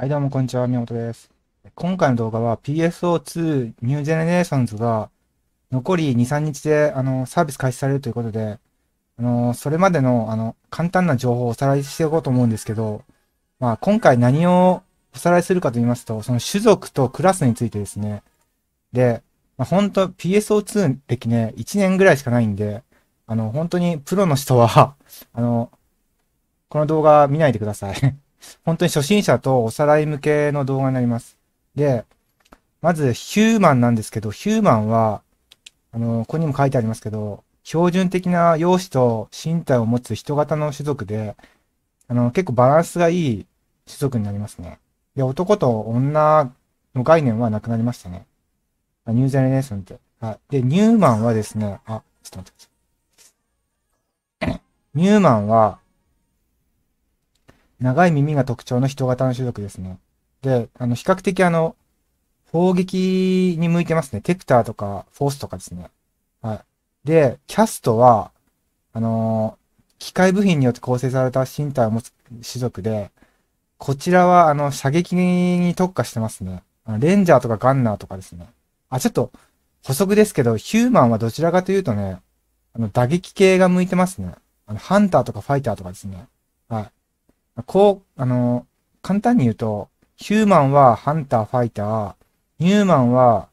はい、どうもこんにちは、宮本です。今回の動画は PSO2 ニュージェネレーションズが残り2、3日であのサービス開始されるということで、あの、それまでのあの簡単な情報をおさらいしていこうと思うんですけど、まあ今回何をおさらいするかと言いますと、その種族とクラスについてですね。で、まあ、本当 PSO2 歴ね、1年ぐらいしかないんで、あの、本当にプロの人は あの、この動画見ないでください本当に初心者とおさらい向けの動画になります。で、まずヒューマンなんですけど、ヒューマンは、あの、ここにも書いてありますけど、標準的な容姿と身体を持つ人型の種族で、あの、結構バランスがいい種族になりますね。で、男と女の概念はなくなりましたね。ニュージェネレーションって。はい。で、ニューマンはですね、あ、ちょっと待ってください。ニューマンは、長い耳が特徴の人型の種族ですね。で、あの、比較的あの、砲撃に向いてますね。テクターとか、フォースとかですね。はい。で、キャストは、あのー、機械部品によって構成された身体を持つ種族で、こちらは、あの、射撃に特化してますね。あのレンジャーとかガンナーとかですね。あ、ちょっと、補足ですけど、ヒューマンはどちらかというとね、あの、打撃系が向いてますね。あの、ハンターとかファイターとかですね。はい。こう、あの、簡単に言うと、ヒューマンはハンター、ファイター、ニューマンは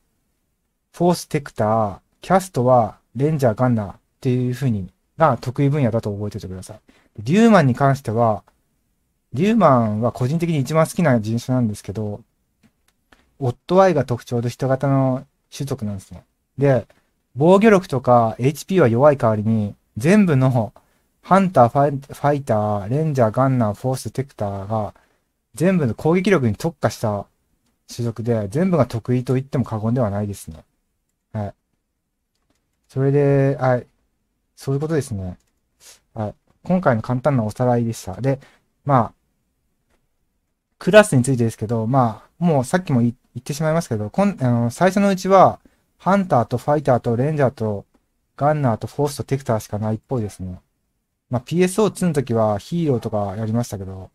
フォーステクター、キャストはレンジャー、ガンナーっていう風に、が得意分野だと覚えておいてください。リューマンに関しては、リューマンは個人的に一番好きな人種なんですけど、オットアイが特徴で人型の種族なんですね。で、防御力とか HP は弱い代わりに、全部のハンター、ファイター、レンジャー、ガンナー、フォース、テクターが、全部の攻撃力に特化した種族で、全部が得意と言っても過言ではないですね。はい。それで、はい。そういうことですね。はい。今回の簡単なおさらいでした。で、まあ、クラスについてですけど、まあ、もうさっきも言ってしまいますけど、こんあの最初のうちは、ハンターとファイターとレンジャーとガンナーとフォースとテクターしかないっぽいですね。まあ、PSO2 の時はヒーローとかやりましたけど、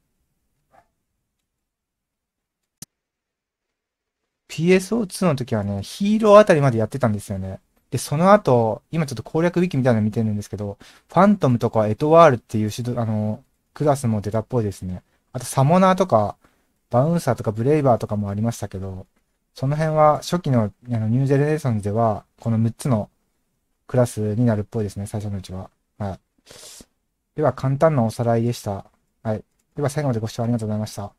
PSO2 の時はね、ヒーローあたりまでやってたんですよね。で、その後、今ちょっと攻略ウィキみたいなの見てるんですけど、ファントムとかエトワールっていうド、あの、クラスも出たっぽいですね。あとサモナーとか、バウンサーとかブレイバーとかもありましたけど、その辺は初期のあのニュージェネレーションズでは、この6つのクラスになるっぽいですね、最初のうちは。はい。では簡単なおさらいでした。はい。では最後までご視聴ありがとうございました。